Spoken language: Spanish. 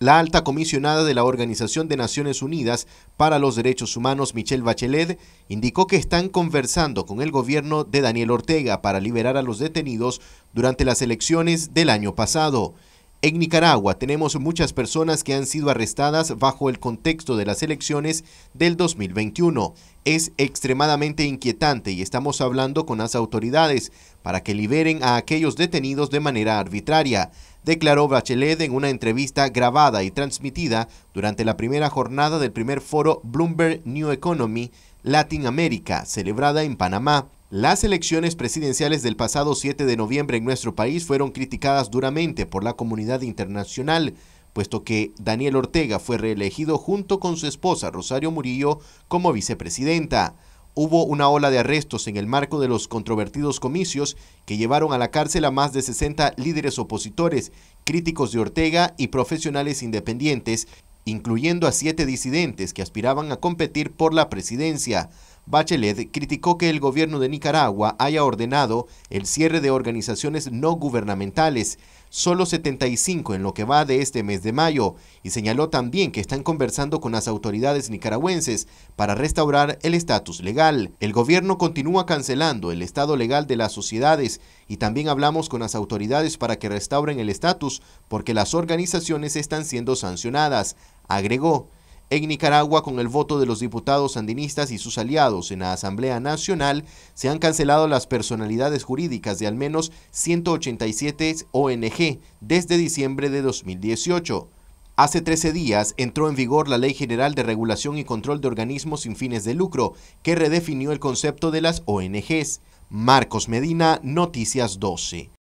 La alta comisionada de la Organización de Naciones Unidas para los Derechos Humanos, Michelle Bachelet, indicó que están conversando con el gobierno de Daniel Ortega para liberar a los detenidos durante las elecciones del año pasado. En Nicaragua tenemos muchas personas que han sido arrestadas bajo el contexto de las elecciones del 2021. Es extremadamente inquietante y estamos hablando con las autoridades para que liberen a aquellos detenidos de manera arbitraria declaró Bachelet en una entrevista grabada y transmitida durante la primera jornada del primer foro Bloomberg New Economy Latinoamérica, celebrada en Panamá. Las elecciones presidenciales del pasado 7 de noviembre en nuestro país fueron criticadas duramente por la comunidad internacional, puesto que Daniel Ortega fue reelegido junto con su esposa Rosario Murillo como vicepresidenta hubo una ola de arrestos en el marco de los controvertidos comicios que llevaron a la cárcel a más de 60 líderes opositores, críticos de Ortega y profesionales independientes, incluyendo a siete disidentes que aspiraban a competir por la presidencia. Bachelet criticó que el gobierno de Nicaragua haya ordenado el cierre de organizaciones no gubernamentales, solo 75 en lo que va de este mes de mayo, y señaló también que están conversando con las autoridades nicaragüenses para restaurar el estatus legal. El gobierno continúa cancelando el estado legal de las sociedades y también hablamos con las autoridades para que restauren el estatus porque las organizaciones están siendo sancionadas, agregó. En Nicaragua, con el voto de los diputados sandinistas y sus aliados en la Asamblea Nacional, se han cancelado las personalidades jurídicas de al menos 187 ONG desde diciembre de 2018. Hace 13 días entró en vigor la Ley General de Regulación y Control de Organismos sin fines de lucro, que redefinió el concepto de las ONGs. Marcos Medina, Noticias 12.